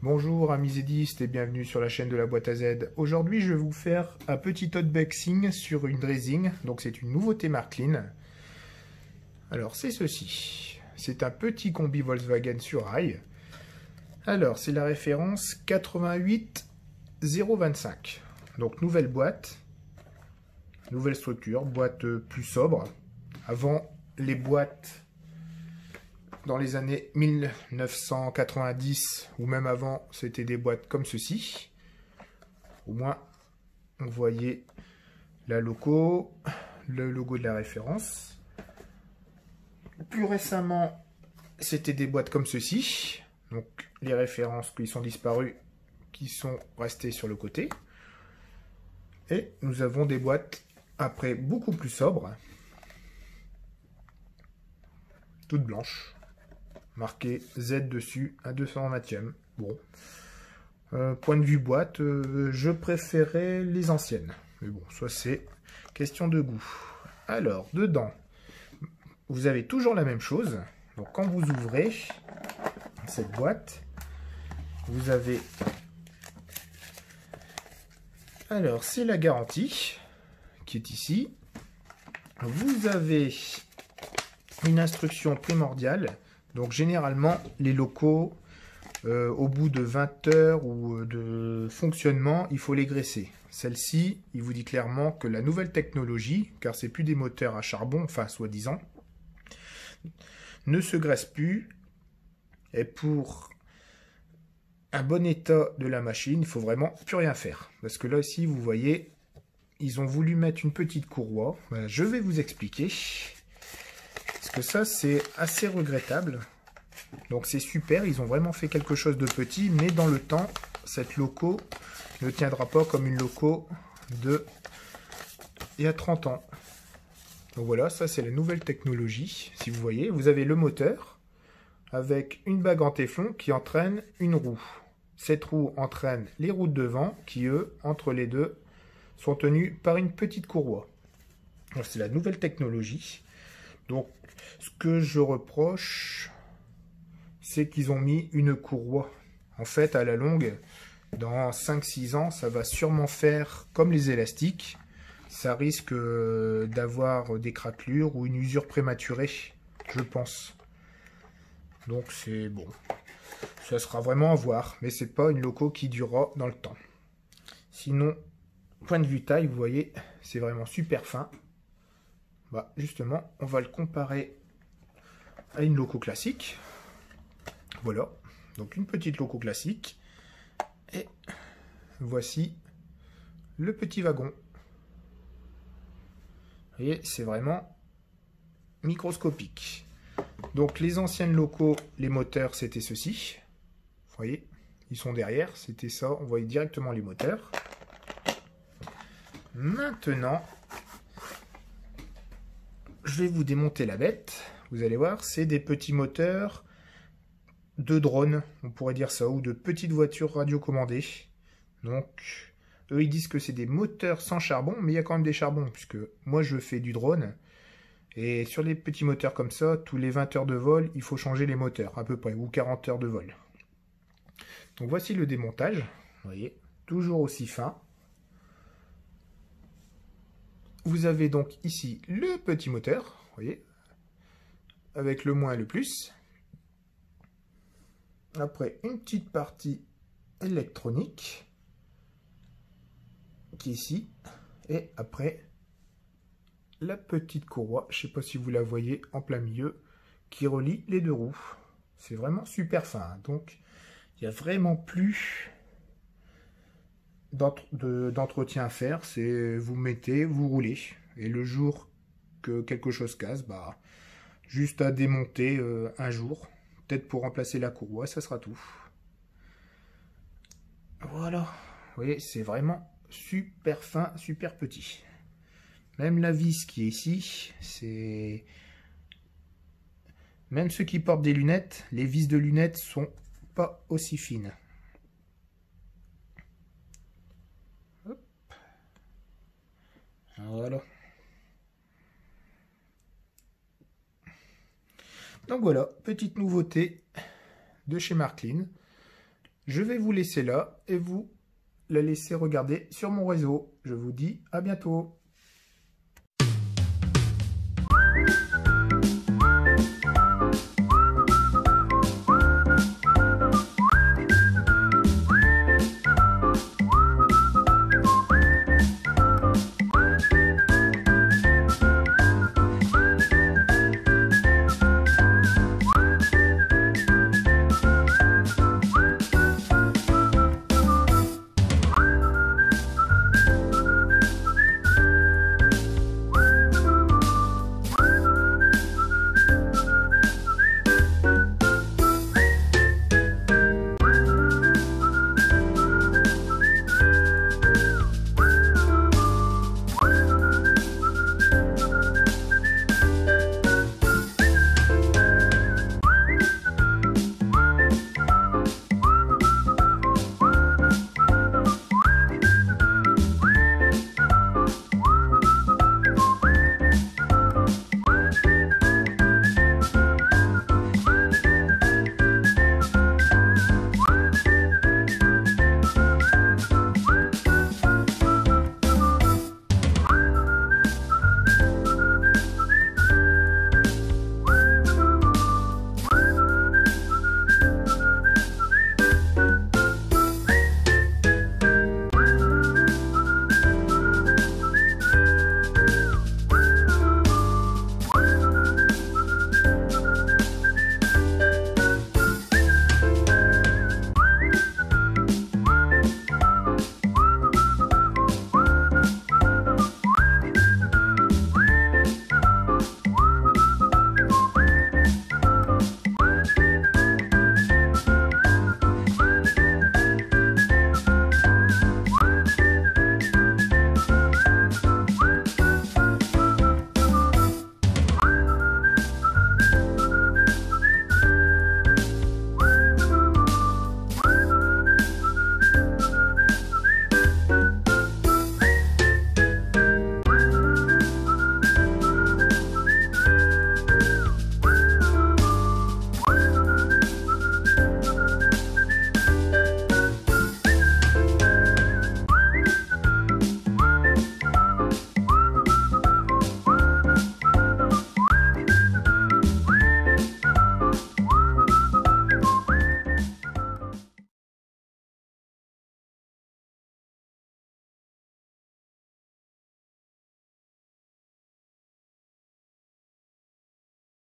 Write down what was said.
Bonjour amis zédistes et bienvenue sur la chaîne de la boîte à Z. Aujourd'hui je vais vous faire un petit unboxing sur une dressing, donc c'est une nouveauté Marklin. Alors c'est ceci, c'est un petit combi Volkswagen sur rail. Alors c'est la référence 88025, donc nouvelle boîte, nouvelle structure, boîte euh, plus sobre. Avant les boîtes dans les années 1990 ou même avant, c'était des boîtes comme ceci. Au moins, on voyait la loco, le logo de la référence. Plus récemment, c'était des boîtes comme ceci. Donc les références qui sont disparues, qui sont restées sur le côté. Et nous avons des boîtes après beaucoup plus sobres, toutes blanches marqué Z dessus à 220e. Bon. Euh, point de vue boîte, euh, je préférais les anciennes. Mais bon, ça c'est question de goût. Alors, dedans, vous avez toujours la même chose. Donc quand vous ouvrez cette boîte, vous avez... Alors, c'est la garantie qui est ici. Vous avez une instruction primordiale donc généralement, les locaux, euh, au bout de 20 heures ou euh, de fonctionnement, il faut les graisser. Celle-ci, il vous dit clairement que la nouvelle technologie, car c'est plus des moteurs à charbon, enfin soi-disant, ne se graisse plus. Et pour un bon état de la machine, il faut vraiment plus rien faire. Parce que là aussi, vous voyez, ils ont voulu mettre une petite courroie. Ben, je vais vous expliquer ça, c'est assez regrettable. Donc c'est super, ils ont vraiment fait quelque chose de petit, mais dans le temps, cette loco ne tiendra pas comme une loco de il y a 30 ans. Donc voilà, ça c'est la nouvelle technologie. Si vous voyez, vous avez le moteur avec une bague en téflon qui entraîne une roue. Cette roue entraîne les roues de devant qui, eux, entre les deux, sont tenues par une petite courroie. C'est la nouvelle technologie. Donc, ce que je reproche, c'est qu'ils ont mis une courroie. En fait, à la longue, dans 5-6 ans, ça va sûrement faire comme les élastiques. Ça risque euh, d'avoir des craquelures ou une usure prématurée, je pense. Donc c'est bon. Ça sera vraiment à voir, mais c'est pas une loco qui durera dans le temps. Sinon, point de vue taille, vous voyez, c'est vraiment super fin. Bah, justement, on va le comparer à une loco classique. Voilà, donc une petite loco classique. Et voici le petit wagon. Vous voyez, c'est vraiment microscopique. Donc les anciennes locaux, les moteurs, c'était ceci. Vous voyez, ils sont derrière, c'était ça, on voyait directement les moteurs. Maintenant, je vais vous démonter la bête. Vous allez voir, c'est des petits moteurs de drones, on pourrait dire ça, ou de petites voitures radiocommandées. Donc, eux, ils disent que c'est des moteurs sans charbon, mais il y a quand même des charbons, puisque moi, je fais du drone. Et sur les petits moteurs comme ça, tous les 20 heures de vol, il faut changer les moteurs, à peu près, ou 40 heures de vol. Donc voici le démontage, vous voyez, toujours aussi fin. Vous avez donc ici le petit moteur, voyez, avec le moins et le plus. Après, une petite partie électronique, qui est ici. Et après, la petite courroie, je ne sais pas si vous la voyez en plein milieu, qui relie les deux roues. C'est vraiment super fin, hein. donc il n'y a vraiment plus d'entretien à faire, c'est vous mettez, vous roulez, et le jour que quelque chose casse, bah, juste à démonter euh, un jour, peut-être pour remplacer la courroie, ça sera tout. Voilà, vous voyez, c'est vraiment super fin, super petit. Même la vis qui est ici, c'est... Même ceux qui portent des lunettes, les vis de lunettes sont pas aussi fines. Voilà. Donc voilà, petite nouveauté de chez Marklin. Je vais vous laisser là et vous la laisser regarder sur mon réseau. Je vous dis à bientôt.